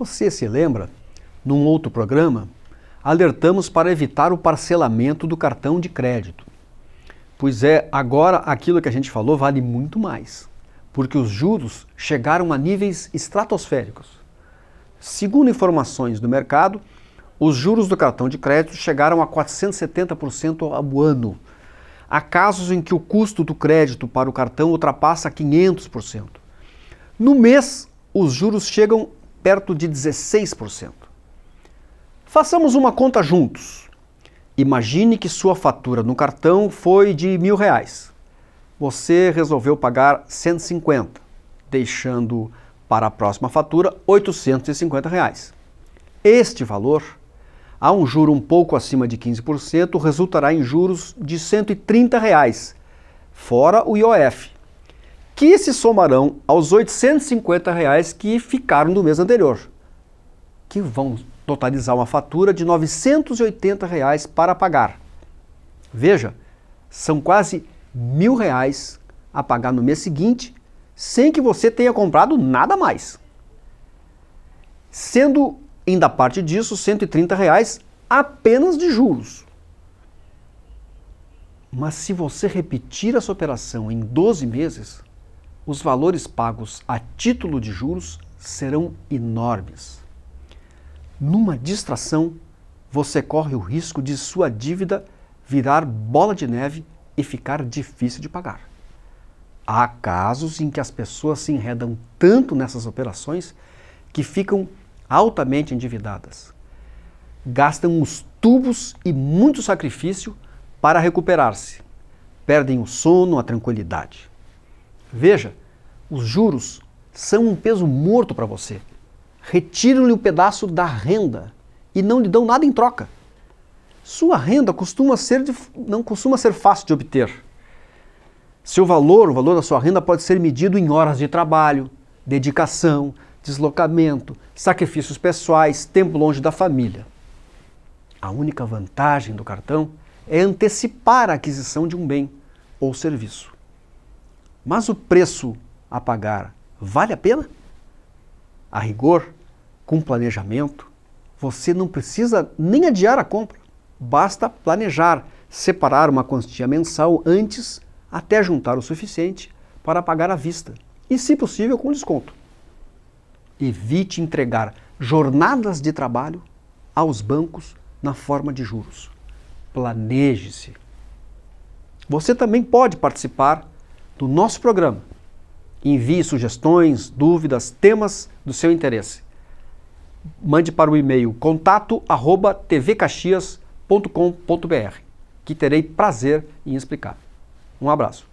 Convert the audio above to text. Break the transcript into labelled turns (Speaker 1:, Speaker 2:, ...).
Speaker 1: Você se lembra? Num outro programa, alertamos para evitar o parcelamento do cartão de crédito. Pois é, agora aquilo que a gente falou vale muito mais, porque os juros chegaram a níveis estratosféricos. Segundo informações do mercado, os juros do cartão de crédito chegaram a 470% ao ano. Há casos em que o custo do crédito para o cartão ultrapassa 500%. No mês, os juros chegam perto de 16%. Façamos uma conta juntos. Imagine que sua fatura no cartão foi de mil reais. Você resolveu pagar 150, deixando para a próxima fatura 850 reais. Este valor, a um juro um pouco acima de 15%, resultará em juros de 130 reais, fora o IOF, que se somarão aos 850 reais que ficaram do mês anterior, que vão totalizar uma fatura de 980 reais para pagar. Veja, são quase mil reais a pagar no mês seguinte, sem que você tenha comprado nada mais. Sendo ainda parte disso 130 reais apenas de juros. Mas se você repetir essa operação em 12 meses, os valores pagos a título de juros serão enormes. Numa distração, você corre o risco de sua dívida virar bola de neve e ficar difícil de pagar. Há casos em que as pessoas se enredam tanto nessas operações que ficam altamente endividadas. Gastam os tubos e muito sacrifício para recuperar-se. Perdem o sono, a tranquilidade. Veja os juros são um peso morto para você. Retiram-lhe o um pedaço da renda e não lhe dão nada em troca. Sua renda costuma ser de, não costuma ser fácil de obter. Seu valor, o valor da sua renda pode ser medido em horas de trabalho, dedicação, deslocamento, sacrifícios pessoais, tempo longe da família. A única vantagem do cartão é antecipar a aquisição de um bem ou serviço. Mas o preço a pagar vale a pena? A rigor, com planejamento, você não precisa nem adiar a compra. Basta planejar, separar uma quantia mensal antes até juntar o suficiente para pagar à vista e, se possível, com desconto. Evite entregar jornadas de trabalho aos bancos na forma de juros. Planeje-se. Você também pode participar do nosso programa Envie sugestões, dúvidas, temas do seu interesse. Mande para o e-mail contato@tvcaxias.com.br, que terei prazer em explicar. Um abraço.